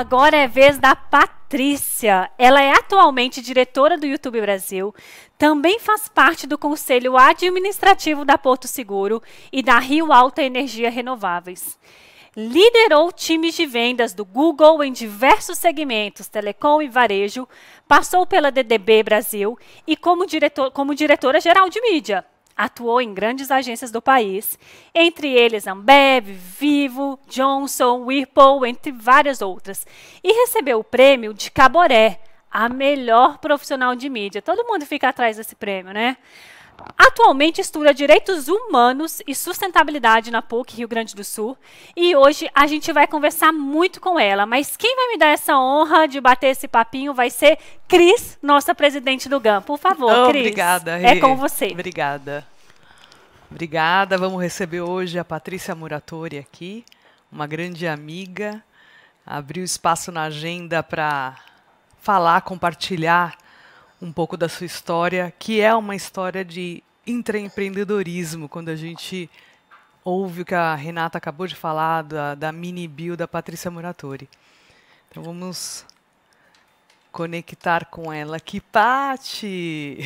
Agora é vez da Patrícia. Ela é atualmente diretora do YouTube Brasil, também faz parte do Conselho Administrativo da Porto Seguro e da Rio Alta Energia Renováveis. Liderou times de vendas do Google em diversos segmentos, telecom e varejo, passou pela DDB Brasil e como, diretor, como diretora geral de mídia. Atuou em grandes agências do país, entre eles Ambev, Vivo, Johnson, Whirlpool, entre várias outras, e recebeu o prêmio de Caboré, a melhor profissional de mídia. Todo mundo fica atrás desse prêmio, né? Atualmente estuda direitos humanos e sustentabilidade na PUC Rio Grande do Sul. E hoje a gente vai conversar muito com ela. Mas quem vai me dar essa honra de bater esse papinho vai ser Cris, nossa presidente do GAM. Por favor, oh, Cris. Obrigada. É com você. Obrigada. Obrigada. Vamos receber hoje a Patrícia Muratori aqui, uma grande amiga. Abriu espaço na agenda para falar, compartilhar um pouco da sua história, que é uma história de intraempreendedorismo. Quando a gente ouve o que a Renata acabou de falar da, da mini bio da Patrícia Muratori. Então vamos conectar com ela aqui, Pati.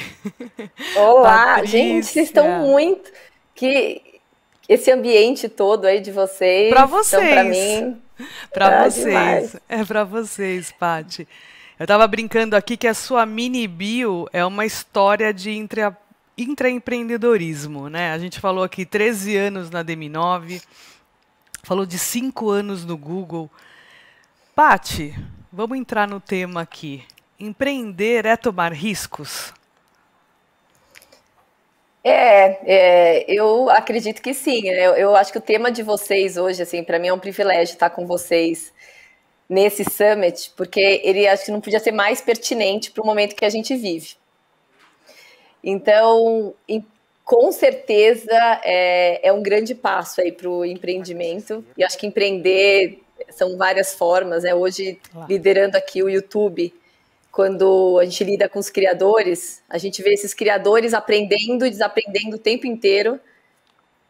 Olá, Patrícia. gente, vocês estão muito, que esse ambiente todo aí de vocês. Para então, vocês. Então, para mim. Para é tá vocês. Demais. É para vocês, Pati. Eu estava brincando aqui que a sua mini bio é uma história de intra, intraempreendedorismo, né? A gente falou aqui 13 anos na DM9, falou de 5 anos no Google. Pati, vamos entrar no tema aqui. Empreender é tomar riscos? É, é, eu acredito que sim. Né? Eu, eu, acho que o tema de vocês hoje, assim, para mim é um privilégio estar tá com vocês nesse summit, porque ele acho que não podia ser mais pertinente para o momento que a gente vive. Então, em, com certeza é, é, um grande passo aí para o empreendimento. E acho que empreender são várias formas, né? Hoje liderando aqui o YouTube quando a gente lida com os criadores, a gente vê esses criadores aprendendo e desaprendendo o tempo inteiro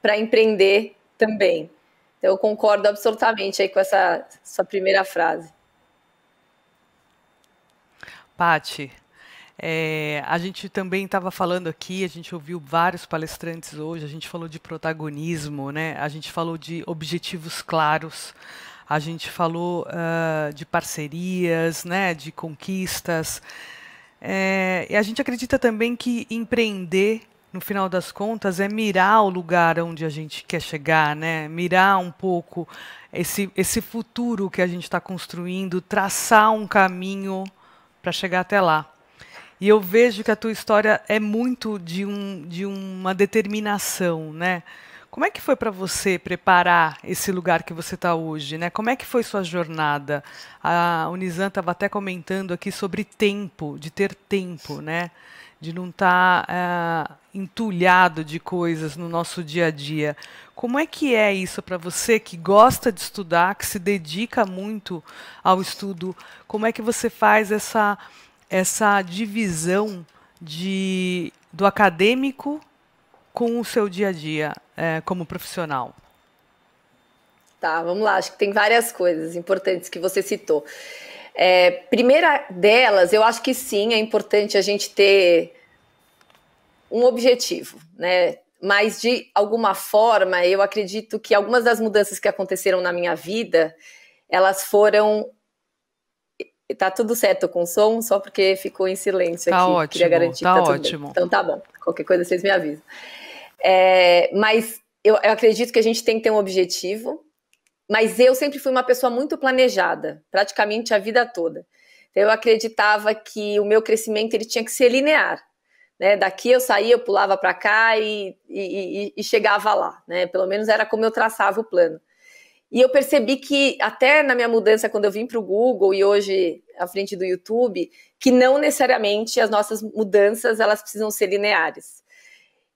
para empreender também. Então, eu concordo absolutamente aí com essa sua primeira frase. Pati, é, a gente também estava falando aqui, a gente ouviu vários palestrantes hoje, a gente falou de protagonismo, né? a gente falou de objetivos claros, a gente falou uh, de parcerias, né, de conquistas. É, e a gente acredita também que empreender, no final das contas, é mirar o lugar onde a gente quer chegar, né? mirar um pouco esse, esse futuro que a gente está construindo, traçar um caminho para chegar até lá. E eu vejo que a tua história é muito de, um, de uma determinação, né? Como é que foi para você preparar esse lugar que você está hoje? Né? Como é que foi sua jornada? A Unizan estava até comentando aqui sobre tempo, de ter tempo, né? de não estar tá, uh, entulhado de coisas no nosso dia a dia. Como é que é isso para você que gosta de estudar, que se dedica muito ao estudo? Como é que você faz essa, essa divisão de, do acadêmico com o seu dia a dia é, como profissional? Tá, vamos lá. Acho que tem várias coisas importantes que você citou. É, primeira delas, eu acho que sim, é importante a gente ter um objetivo, né? Mas de alguma forma, eu acredito que algumas das mudanças que aconteceram na minha vida, elas foram Tá tudo certo com o som, só porque ficou em silêncio tá aqui. Ótimo, Queria garantir tá, tá ótimo. Bem. Então tá bom. Qualquer coisa vocês me avisam. É, mas eu, eu acredito que a gente tem que ter um objetivo, mas eu sempre fui uma pessoa muito planejada, praticamente a vida toda. Então, eu acreditava que o meu crescimento ele tinha que ser linear. Né? Daqui eu saía, eu pulava para cá e, e, e, chegava lá. Né? Pelo menos era como eu traçava o plano. E eu percebi que, até na minha mudança, quando eu vim para o Google e hoje à frente do YouTube, que não necessariamente as nossas mudanças elas precisam ser lineares.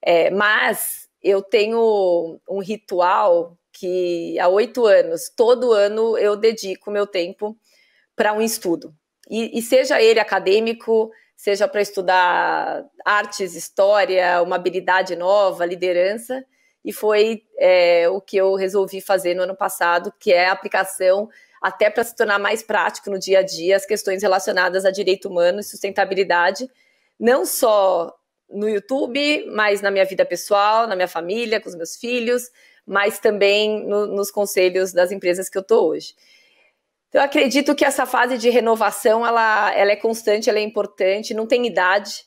É, mas eu tenho um ritual que há oito anos, todo ano eu dedico meu tempo para um estudo. E, e seja ele acadêmico, seja para estudar artes, história, uma habilidade nova, liderança e foi é, o que eu resolvi fazer no ano passado, que é a aplicação até para se tornar mais prático no dia a dia as questões relacionadas a direito humano e sustentabilidade, não só no YouTube, mas na minha vida pessoal, na minha família, com os meus filhos, mas também no, nos conselhos das empresas que eu estou hoje. Então, eu acredito que essa fase de renovação, ela, ela é constante, ela é importante, não tem idade.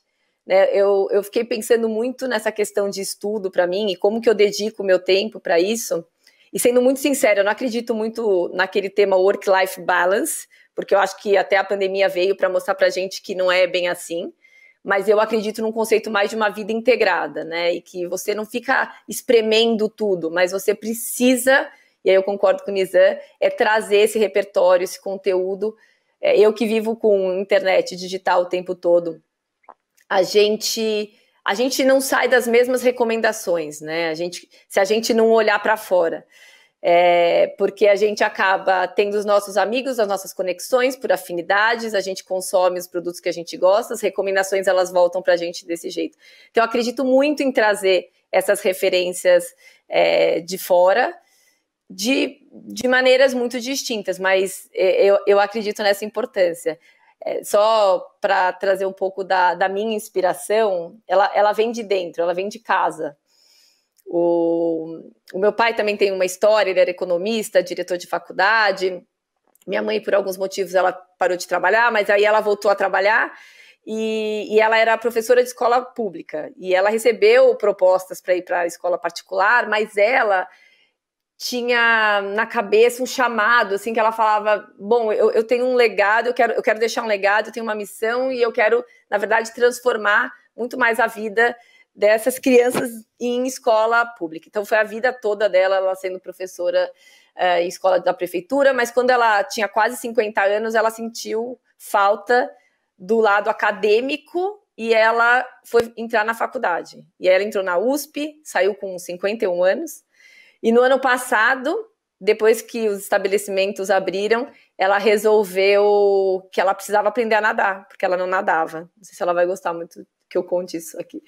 Né? Eu, eu fiquei pensando muito nessa questão de estudo para mim e como que eu dedico o meu tempo para isso. E sendo muito sincero, eu não acredito muito naquele tema work-life balance, porque eu acho que até a pandemia veio para mostrar para gente que não é bem assim mas eu acredito num conceito mais de uma vida integrada, né? E que você não fica espremendo tudo, mas você precisa, e aí eu concordo com o Nizan, é trazer esse repertório, esse conteúdo. É, eu que vivo com internet digital o tempo todo, a gente a gente não sai das mesmas recomendações, né? A gente, se a gente não olhar para fora. É, porque a gente acaba tendo os nossos amigos, as nossas conexões por afinidades, a gente consome os produtos que a gente gosta, as recomendações elas voltam para a gente desse jeito. Então, acredito muito em trazer essas referências é, de fora de, de maneiras muito distintas, mas é, eu, eu acredito nessa importância. É, só para trazer um pouco da, da minha inspiração, ela, ela vem de dentro, ela vem de casa, o, o meu pai também tem uma história, ele era economista, diretor de faculdade. Minha mãe, por alguns motivos, ela parou de trabalhar, mas aí ela voltou a trabalhar. E, e, ela era professora de escola pública e ela recebeu propostas para ir para a escola particular, mas ela tinha na cabeça um chamado, assim, que ela falava, bom, eu, eu, tenho um legado, eu quero, eu quero deixar um legado, eu tenho uma missão e eu quero, na verdade, transformar muito mais a vida dessas crianças em escola pública. Então foi a vida toda dela, ela sendo professora é, em escola da prefeitura, mas quando ela tinha quase 50 anos, ela sentiu falta do lado acadêmico e ela foi entrar na faculdade. E ela entrou na USP, saiu com 51 anos. E no ano passado, depois que os estabelecimentos abriram, ela resolveu que ela precisava aprender a nadar, porque ela não nadava. Não sei se ela vai gostar muito que eu conte isso aqui.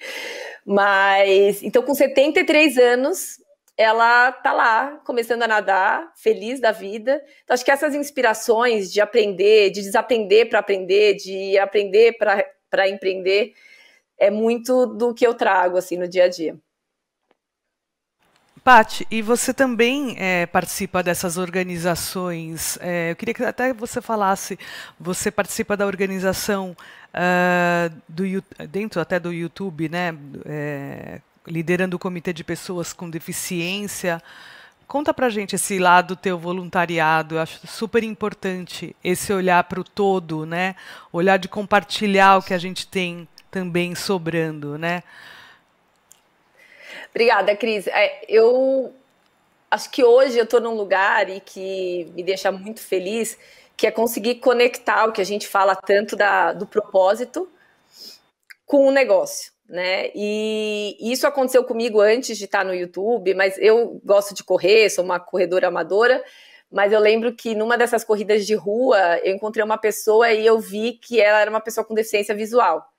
Mas, então, com 73 anos, ela tá lá, começando a nadar, feliz da vida. Então, acho que essas inspirações de aprender, de desaprender para aprender, de aprender para empreender, é muito do que eu trago, assim, no dia a dia. Pati, e você também é, participa dessas organizações. É, eu queria que até você falasse, você participa da organização uh, do, dentro até do YouTube, né? É, liderando o comitê de pessoas com deficiência. Conta para gente esse lado teu voluntariado, eu acho super importante esse olhar para o todo, né? Olhar de compartilhar o que a gente tem também sobrando, né? Obrigada, Cris. É, eu acho que hoje eu estou num lugar e que me deixa muito feliz, que é conseguir conectar o que a gente fala tanto da, do propósito com o negócio, né? E isso aconteceu comigo antes de estar tá no YouTube, mas eu gosto de correr, sou uma corredora amadora, mas eu lembro que numa dessas corridas de rua eu encontrei uma pessoa e eu vi que ela era uma pessoa com deficiência visual.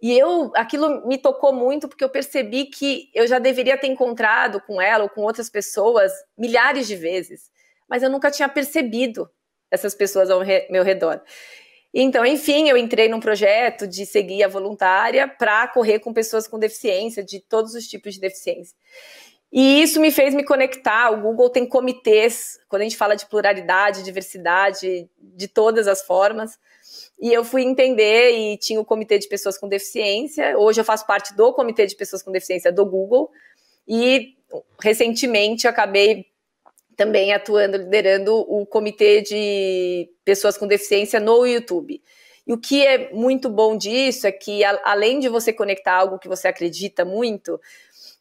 E eu, aquilo me tocou muito porque eu percebi que eu já deveria ter encontrado com ela ou com outras pessoas milhares de vezes, mas eu nunca tinha percebido essas pessoas ao meu redor. Então, enfim, eu entrei num projeto de seguir a voluntária para correr com pessoas com deficiência, de todos os tipos de deficiência. E isso me fez me conectar. O Google tem comitês, quando a gente fala de pluralidade, diversidade, de todas as formas. E eu fui entender e tinha o comitê de pessoas com deficiência. Hoje eu faço parte do comitê de pessoas com deficiência do Google. E recentemente acabei também atuando, liderando o comitê de pessoas com deficiência no YouTube. E o que é muito bom disso é que, além de você conectar algo que você acredita muito,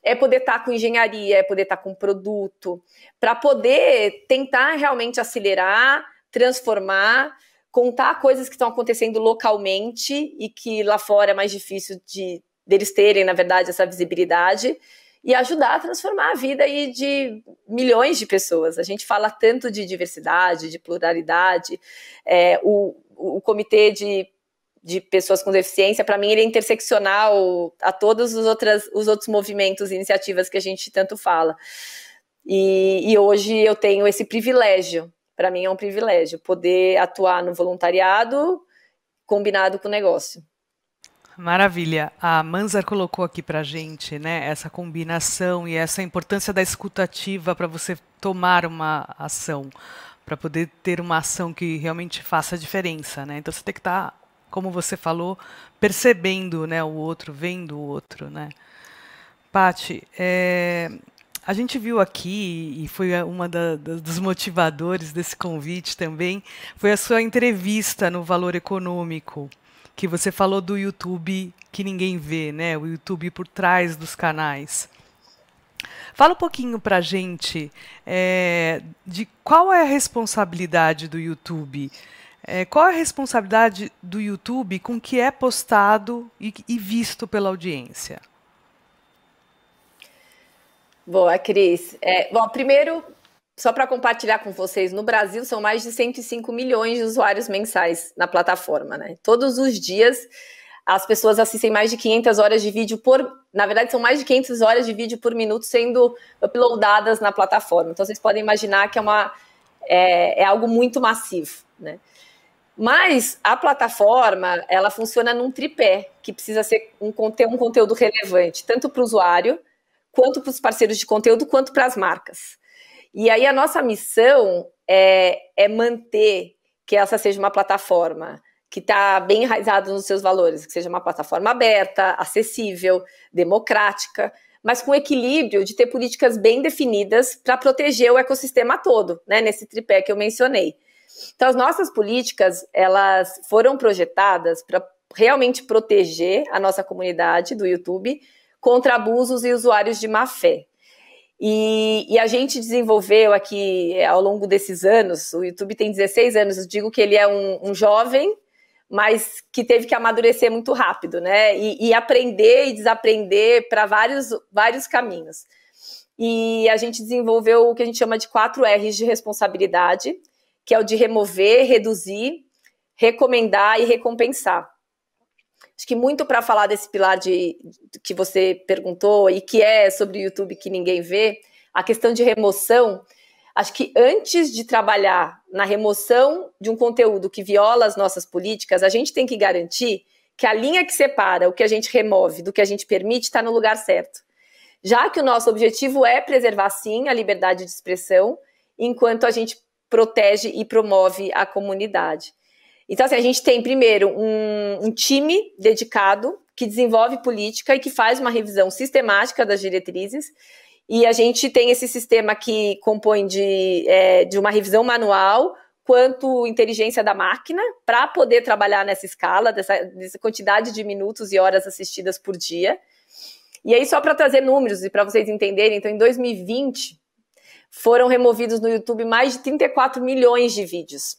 é poder estar tá com engenharia, é poder estar tá com produto, para poder tentar realmente acelerar, transformar, contar coisas que estão acontecendo localmente e que lá fora é mais difícil de deles terem, na verdade, essa visibilidade e ajudar a transformar a vida aí de milhões de pessoas. A gente fala tanto de diversidade, de pluralidade, é, o, o comitê de de pessoas com deficiência, para mim ele é interseccional a todos os, outras, os outros movimentos e iniciativas que a gente tanto fala. E, e hoje eu tenho esse privilégio, para mim é um privilégio, poder atuar no voluntariado combinado com o negócio. Maravilha. A Manzar colocou aqui para gente, né, essa combinação e essa importância da escutativa para você tomar uma ação, para poder ter uma ação que realmente faça a diferença, né? Então você tem que estar tá como você falou, percebendo né, o outro, vendo o outro. Né? Pati, é, a gente viu aqui, e foi uma da, da, dos motivadores desse convite também, foi a sua entrevista no Valor Econômico, que você falou do YouTube que ninguém vê, né? o YouTube por trás dos canais. Fala um pouquinho para a gente é, de qual é a responsabilidade do YouTube é, qual é a responsabilidade do YouTube com o que é postado e, e visto pela audiência? Boa, Cris. É, bom, primeiro, só para compartilhar com vocês, no Brasil são mais de 105 milhões de usuários mensais na plataforma, né? Todos os dias as pessoas assistem mais de 500 horas de vídeo por, na verdade são mais de 500 horas de vídeo por minuto sendo uploadadas na plataforma. Então vocês podem imaginar que é uma é, é algo muito massivo, né? Mas a plataforma, ela funciona num tripé, que precisa ser um, ter um conteúdo relevante, tanto para o usuário, quanto para os parceiros de conteúdo, quanto para as marcas. E aí a nossa missão é, é manter que essa seja uma plataforma que está bem enraizada nos seus valores, que seja uma plataforma aberta, acessível, democrática, mas com equilíbrio de ter políticas bem definidas para proteger o ecossistema todo, né, nesse tripé que eu mencionei. Então, as nossas políticas, elas foram projetadas para realmente proteger a nossa comunidade do YouTube contra abusos e usuários de má fé. E, e, a gente desenvolveu aqui eh, ao longo desses anos, o YouTube tem 16 anos, eu digo que ele é um, um jovem, mas que teve que amadurecer muito rápido, né? E, e aprender e desaprender para vários, vários caminhos. E a gente desenvolveu o que a gente chama de quatro R's de responsabilidade, que é o de remover, reduzir, recomendar e recompensar. Acho que muito para falar desse pilar de, que você perguntou e que é sobre o YouTube que ninguém vê, a questão de remoção, acho que antes de trabalhar na remoção de um conteúdo que viola as nossas políticas, a gente tem que garantir que a linha que separa o que a gente remove do que a gente permite está no lugar certo. Já que o nosso objetivo é preservar, sim, a liberdade de expressão, enquanto a gente protege e promove a comunidade. Então, assim, a gente tem, primeiro, um, um time dedicado que desenvolve política e que faz uma revisão sistemática das diretrizes. E a gente tem esse sistema que compõe de, é, de uma revisão manual, quanto inteligência da máquina, para poder trabalhar nessa escala, dessa, dessa, quantidade de minutos e horas assistidas por dia. E aí, só para trazer números e para vocês entenderem, então, em 2020, foram removidos no YouTube mais de 34 milhões de vídeos.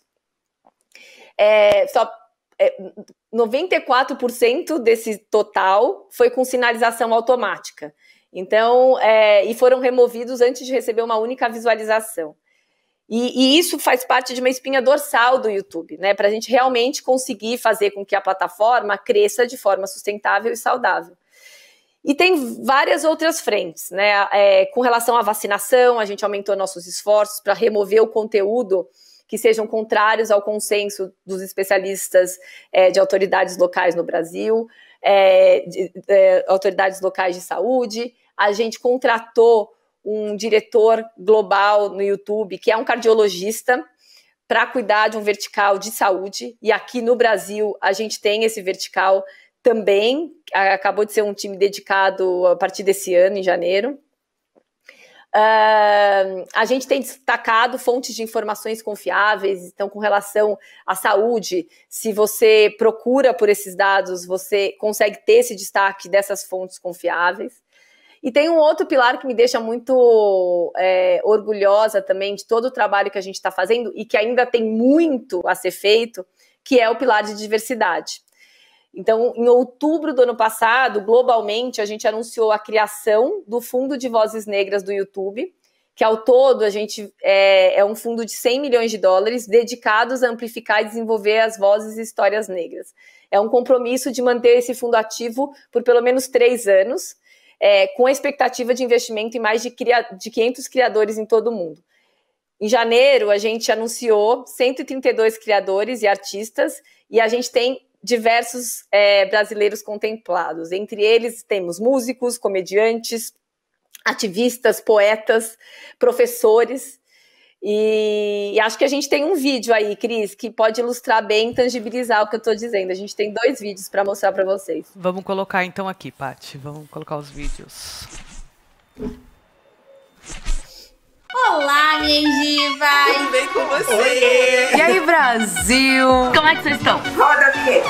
É, só é, 94% desse total foi com sinalização automática. Então, é, e foram removidos antes de receber uma única visualização. E, e isso faz parte de uma espinha dorsal do YouTube, né? Para a gente realmente conseguir fazer com que a plataforma cresça de forma sustentável e saudável. E tem várias outras frentes, né? É, com relação à vacinação, a gente aumentou nossos esforços para remover o conteúdo que sejam contrários ao consenso dos especialistas é, de autoridades locais no Brasil, é, de, é, autoridades locais de saúde. A gente contratou um diretor global no YouTube, que é um cardiologista, para cuidar de um vertical de saúde. E aqui no Brasil, a gente tem esse vertical também acabou de ser um time dedicado a partir desse ano, em janeiro. Uh, a gente tem destacado fontes de informações confiáveis, então, com relação à saúde, se você procura por esses dados, você consegue ter esse destaque dessas fontes confiáveis. E tem um outro pilar que me deixa muito é, orgulhosa também de todo o trabalho que a gente está fazendo e que ainda tem muito a ser feito, que é o pilar de diversidade. Então, em outubro do ano passado, globalmente, a gente anunciou a criação do Fundo de Vozes Negras do YouTube, que ao todo a gente é, é, um fundo de 100 milhões de dólares dedicados a amplificar e desenvolver as vozes e histórias negras. É um compromisso de manter esse fundo ativo por pelo menos três anos, é, com a expectativa de investimento em mais de, de 500 criadores em todo o mundo. Em janeiro, a gente anunciou 132 criadores e artistas, e a gente tem diversos é, brasileiros contemplados. Entre eles temos músicos, comediantes, ativistas, poetas, professores. E, e, acho que a gente tem um vídeo aí, Cris, que pode ilustrar bem, tangibilizar o que eu estou dizendo. A gente tem dois vídeos para mostrar para vocês. Vamos colocar então aqui, Pati. Vamos colocar os vídeos gengivas! Tudo bem com você? E aí, Brasil? Como é que vocês estão? Roda a vinheta!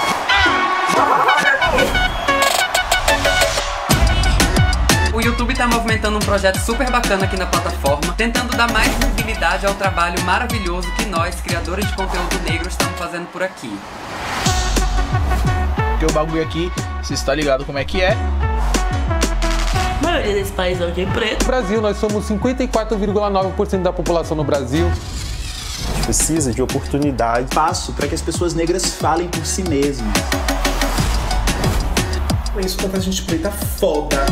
Roda a vinheta! O YouTube está movimentando um projeto super bacana aqui na plataforma, tentando dar mais visibilidade ao trabalho maravilhoso que nós, criadores de conteúdo negro, estamos fazendo por aqui. Porque o bagulho aqui, Você está ligado? como é que é, a maioria desse país é alguém preto. No Brasil, nós somos 54,9% da população no Brasil precisa de oportunidade, espaço para que as pessoas negras falem por si mesmas. É isso a gente preta foda.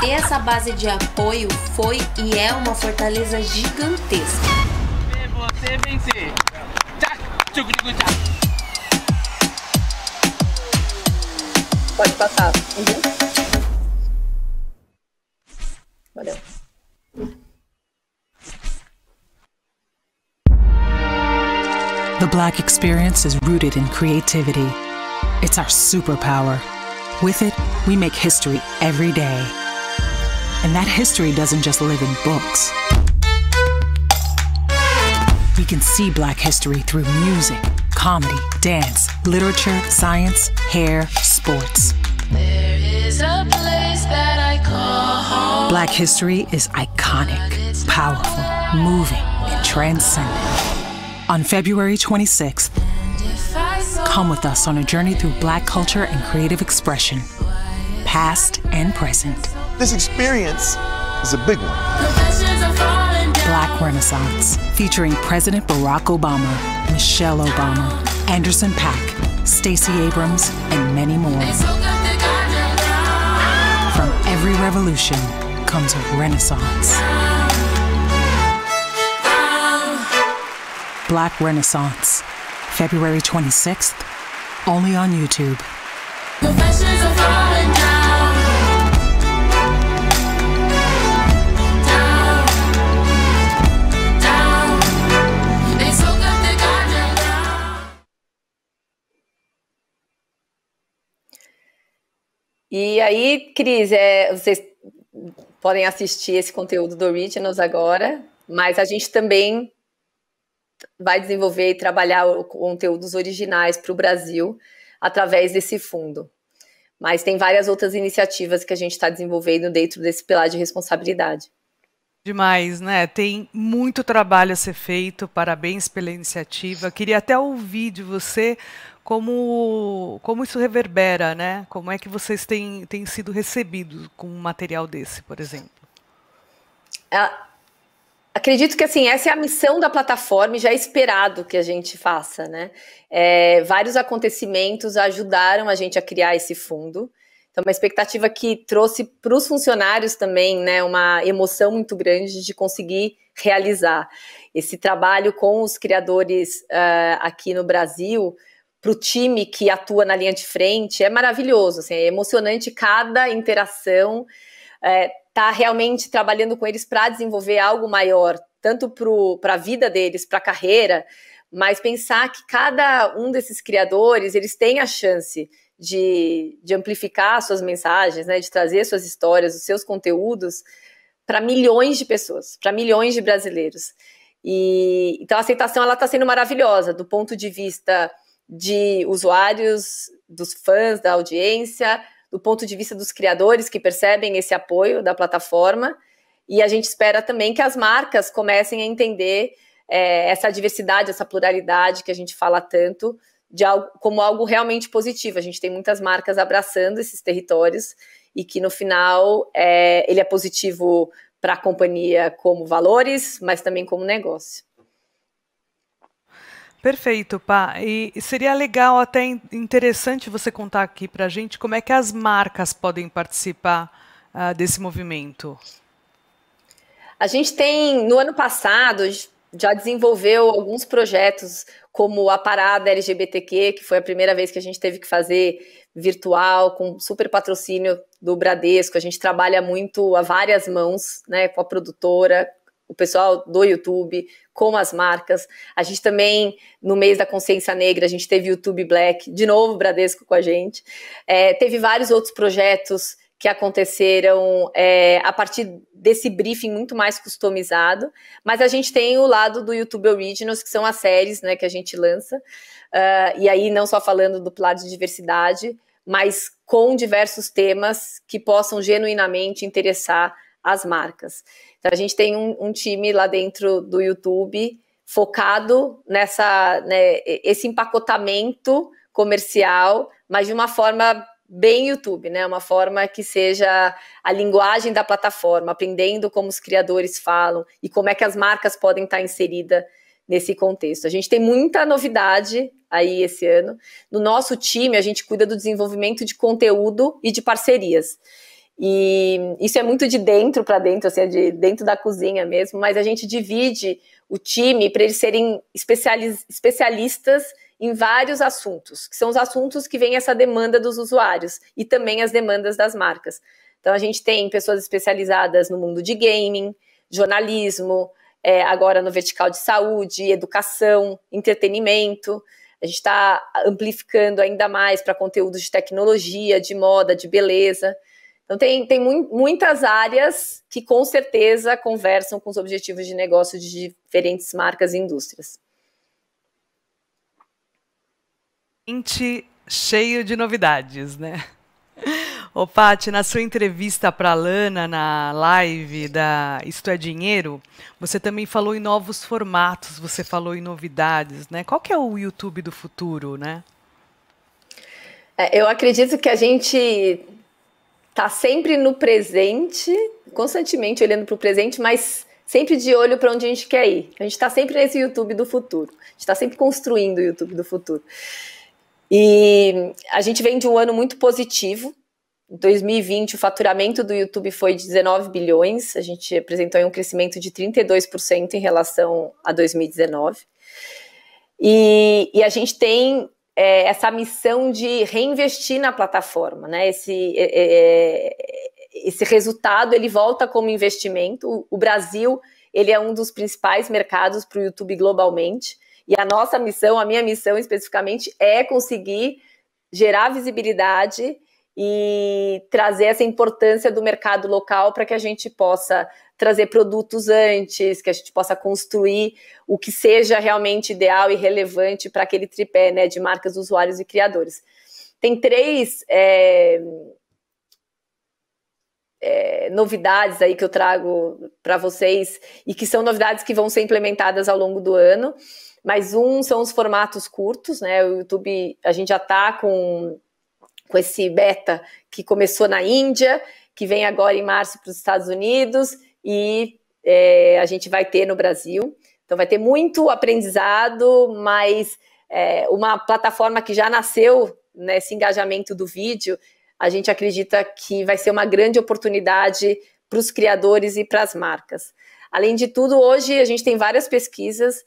ter essa base de apoio foi e é uma fortaleza gigantesca. Se você vencer, tchau, tchau, tchau. Pode passar. Uhum. Valeu. The Black experience is rooted in creativity. It's our superpower. With it, we make history every day. And that history doesn't just live in books. We can see Black history through music, comedy, dance, literature, science, hair, sports. Black history is iconic, powerful, moving, and transcendent. On February 26th, come with us on a journey through black culture and creative expression, past and present. This experience is a big one. Black Renaissance, featuring President Barack Obama, Michelle Obama, Anderson Pack, Stacey Abrams, and many more. From every revolution comes a renaissance. Black Renaissance, February 26th, only on YouTube. E aí, Cris, é, vocês podem assistir esse conteúdo do Originals agora, mas a gente também vai desenvolver e trabalhar conteúdos originais para o Brasil através desse fundo. Mas tem várias outras iniciativas que a gente está desenvolvendo dentro desse pilar de responsabilidade. Demais, né? Tem muito trabalho a ser feito. Parabéns pela iniciativa. Queria até ouvir de você como, como isso reverbera, né? Como é que vocês têm, têm sido recebidos com um material desse, por exemplo? Ah, acredito que assim essa é a missão da plataforma e já é esperado que a gente faça, né? É, vários acontecimentos ajudaram a gente a criar esse fundo. Então, uma expectativa que trouxe para os funcionários também, né, uma emoção muito grande de conseguir realizar esse trabalho com os criadores uh, aqui no Brasil para o time que atua na linha de frente é maravilhoso, assim, é emocionante cada interação. É, tá realmente trabalhando com eles para desenvolver algo maior, tanto para a vida deles, para a carreira, mas pensar que cada um desses criadores eles tem a chance de, de amplificar suas mensagens, né, de trazer suas histórias, os seus conteúdos para milhões de pessoas, para milhões de brasileiros. E então a aceitação ela está sendo maravilhosa do ponto de vista de usuários, dos fãs, da audiência, do ponto de vista dos criadores que percebem esse apoio da plataforma. E a gente espera também que as marcas comecem a entender é, essa diversidade, essa pluralidade que a gente fala tanto, de algo, como algo realmente positivo. A gente tem muitas marcas abraçando esses territórios e que no final é, ele é positivo para a companhia como valores, mas também como negócio. Perfeito, Pá. E seria legal, até interessante você contar aqui para a gente como é que as marcas podem participar uh, desse movimento. A gente tem, no ano passado, já desenvolveu alguns projetos, como a parada LGBTQ, que foi a primeira vez que a gente teve que fazer virtual, com super patrocínio do Bradesco. A gente trabalha muito a várias mãos, né, com a produtora, o pessoal do YouTube, com as marcas. A gente também, no mês da consciência negra, a gente teve YouTube Black, de novo Bradesco com a gente. É, teve vários outros projetos que aconteceram é, a partir desse briefing muito mais customizado, mas a gente tem o lado do YouTube Originals, que são as séries né, que a gente lança, uh, e aí não só falando do lado de diversidade, mas com diversos temas que possam genuinamente interessar as marcas. Então a gente tem um, um time lá dentro do YouTube focado nessa né, esse empacotamento comercial, mas de uma forma bem YouTube, né? Uma forma que seja a linguagem da plataforma, aprendendo como os criadores falam e como é que as marcas podem estar inseridas nesse contexto. A gente tem muita novidade aí esse ano. No nosso time, a gente cuida do desenvolvimento de conteúdo e de parcerias. E isso é muito de dentro para dentro, assim, é de dentro da cozinha mesmo, mas a gente divide o time para eles serem especialistas em vários assuntos, que são os assuntos que vem essa demanda dos usuários e também as demandas das marcas. Então a gente tem pessoas especializadas no mundo de gaming, jornalismo, é, agora no vertical de saúde, educação, entretenimento. A gente está amplificando ainda mais para conteúdos de tecnologia, de moda, de beleza. Então, tem, tem mu muitas áreas que com certeza conversam com os objetivos de negócio de diferentes marcas e indústrias. gente Cheio de novidades, né? Ô, Paty, na sua entrevista para a Lana na live da Isto é Dinheiro, você também falou em novos formatos, você falou em novidades, né? Qual que é o YouTube do futuro, né? É, eu acredito que a gente tá sempre no presente, constantemente olhando para o presente, mas sempre de olho para onde a gente quer ir. A gente está sempre nesse YouTube do futuro. A gente está sempre construindo o YouTube do futuro. E a gente vem de um ano muito positivo. Em 2020, o faturamento do YouTube foi de 19 bilhões. A gente apresentou um crescimento de 32% em relação a 2019. E, e a gente tem é, essa missão de reinvestir na plataforma, né? Esse, é, é, é esse resultado ele volta como investimento. O Brasil ele é um dos principais mercados para o YouTube globalmente. E a nossa missão, a minha missão especificamente, é conseguir gerar visibilidade e trazer essa importância do mercado local para que a gente possa trazer produtos antes, que a gente possa construir o que seja realmente ideal e relevante para aquele tripé né, de marcas, usuários e criadores. Tem três é, é, novidades aí que eu trago para vocês e que são novidades que vão ser implementadas ao longo do ano. Mas um são os formatos curtos, né? O YouTube, a gente já está com com esse beta que começou na Índia, que vem agora em março para os Estados Unidos e é, a gente vai ter no Brasil. Então vai ter muito aprendizado, mas é, uma plataforma que já nasceu nesse engajamento do vídeo, a gente acredita que vai ser uma grande oportunidade para os criadores e para as marcas. Além de tudo, hoje a gente tem várias pesquisas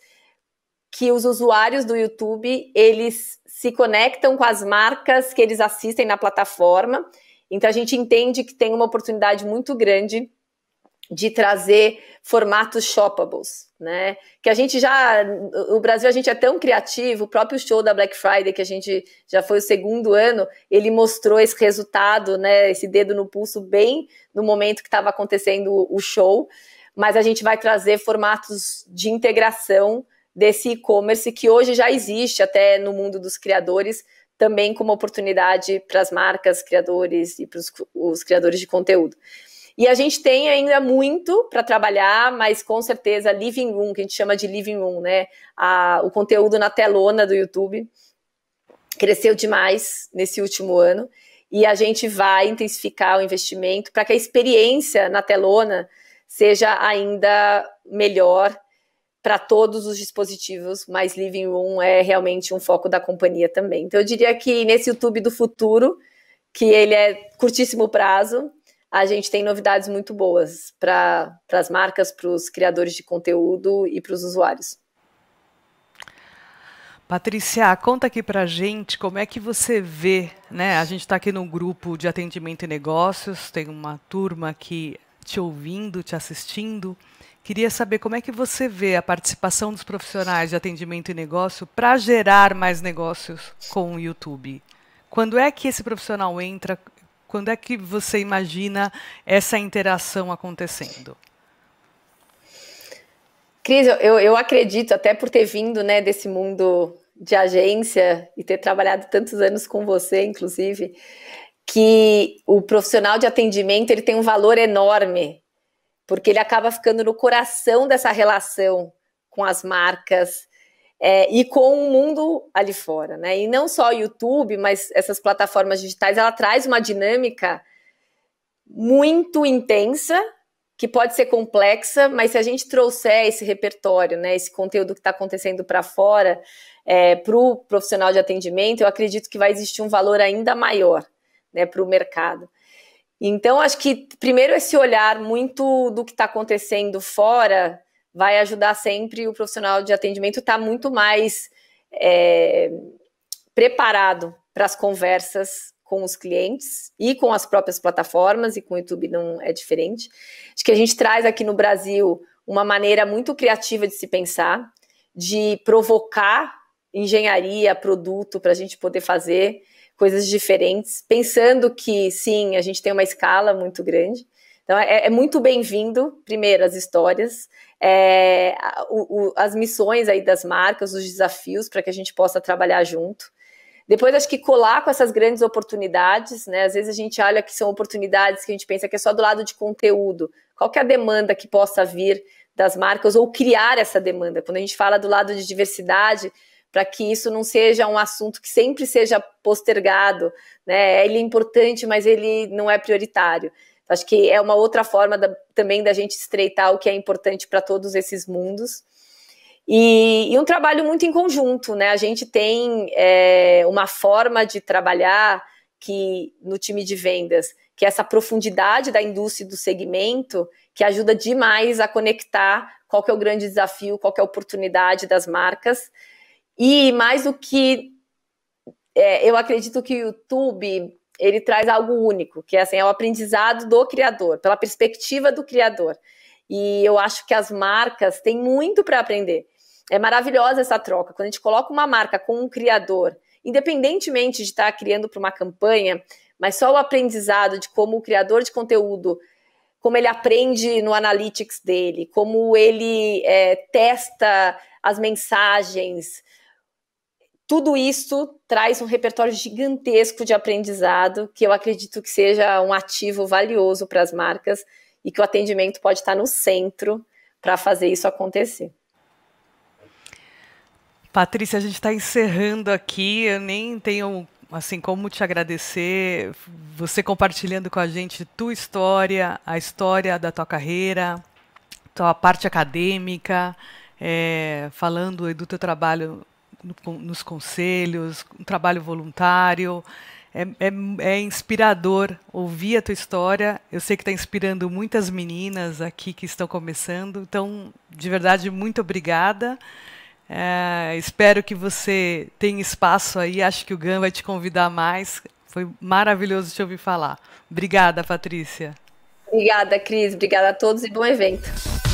que os usuários do YouTube, eles se conectam com as marcas que eles assistem na plataforma. Então a gente entende que tem uma oportunidade muito grande de trazer formatos shoppables, né? Que a gente já, o Brasil a gente é tão criativo, o próprio show da Black Friday que a gente já foi o segundo ano, ele mostrou esse resultado, né? Esse dedo no pulso bem no momento que estava acontecendo o show, mas a gente vai trazer formatos de integração desse e-commerce que hoje já existe até no mundo dos criadores, também como oportunidade para as marcas, criadores e para os criadores de conteúdo. E a gente tem ainda muito para trabalhar, mas com certeza living room, que a gente chama de living room, né? A, o conteúdo na telona do YouTube cresceu demais nesse último ano e a gente vai intensificar o investimento para que a experiência na telona seja ainda melhor para todos os dispositivos, mas Living Room é realmente um foco da companhia também. Então eu diria que nesse YouTube do futuro, que ele é curtíssimo prazo, a gente tem novidades muito boas para as marcas, para os criadores de conteúdo e para os usuários. Patrícia, conta aqui para a gente como é que você vê, né? A gente está aqui no grupo de atendimento e negócios, tem uma turma aqui te ouvindo, te assistindo. Queria saber como é que você vê a participação dos profissionais de atendimento e negócio para gerar mais negócios com o YouTube. Quando é que esse profissional entra? Quando é que você imagina essa interação acontecendo? Cris, eu, eu acredito, até por ter vindo né, desse mundo de agência e ter trabalhado tantos anos com você, inclusive, que o profissional de atendimento ele tem um valor enorme porque ele acaba ficando no coração dessa relação com as marcas é, e com o mundo ali fora, né? E não só o YouTube, mas essas plataformas digitais, ela traz uma dinâmica muito intensa que pode ser complexa, mas se a gente trouxer esse repertório, né, esse conteúdo que está acontecendo para fora, é, para o profissional de atendimento, eu acredito que vai existir um valor ainda maior né, para o mercado. Então, acho que primeiro esse olhar muito do que está acontecendo fora vai ajudar sempre o profissional de atendimento estar tá muito mais é, preparado para as conversas com os clientes e com as próprias plataformas, e com o YouTube não é diferente. Acho que a gente traz aqui no Brasil uma maneira muito criativa de se pensar, de provocar engenharia, produto para a gente poder fazer coisas diferentes, pensando que sim, a gente tem uma escala muito grande. Então é, é muito bem-vindo, primeiro, as histórias, é, o, o, as missões aí das marcas, os desafios para que a gente possa trabalhar junto. Depois, acho que colar com essas grandes oportunidades, né? Às vezes a gente olha que são oportunidades que a gente pensa que é só do lado de conteúdo. Qual que é a demanda que possa vir das marcas ou criar essa demanda? Quando a gente fala do lado de diversidade, para que isso não seja um assunto que sempre seja postergado, né? Ele é importante, mas ele não é prioritário. Acho que é uma outra forma da, também da gente estreitar o que é importante para todos esses mundos. E, e, um trabalho muito em conjunto, né? A gente tem é, uma forma de trabalhar que no time de vendas, que é essa profundidade da indústria e do segmento, que ajuda demais a conectar qual que é o grande desafio, qual que é a oportunidade das marcas e mais do que é, eu acredito que o YouTube ele traz algo único, que é, assim, é o aprendizado do criador, pela perspectiva do criador. E eu acho que as marcas têm muito para aprender. É maravilhosa essa troca. Quando a gente coloca uma marca com um criador, independentemente de estar tá criando para uma campanha, mas só o aprendizado de como o criador de conteúdo, como ele aprende no analytics dele, como ele é, testa as mensagens, tudo isso traz um repertório gigantesco de aprendizado, que eu acredito que seja um ativo valioso para as marcas e que o atendimento pode estar no centro para fazer isso acontecer. Patrícia, a gente está encerrando aqui. Eu nem tenho assim como te agradecer você compartilhando com a gente tua história, a história da tua carreira, tua parte acadêmica, é, falando do teu trabalho no, nos conselhos, um trabalho voluntário. É, é, é, inspirador ouvir a tua história. Eu sei que está inspirando muitas meninas aqui que estão começando. Então, de verdade, muito obrigada. É, espero que você tenha espaço aí. Acho que o GAN vai te convidar mais. Foi maravilhoso te ouvir falar. Obrigada, Patrícia. Obrigada, Cris. Obrigada a todos e bom evento.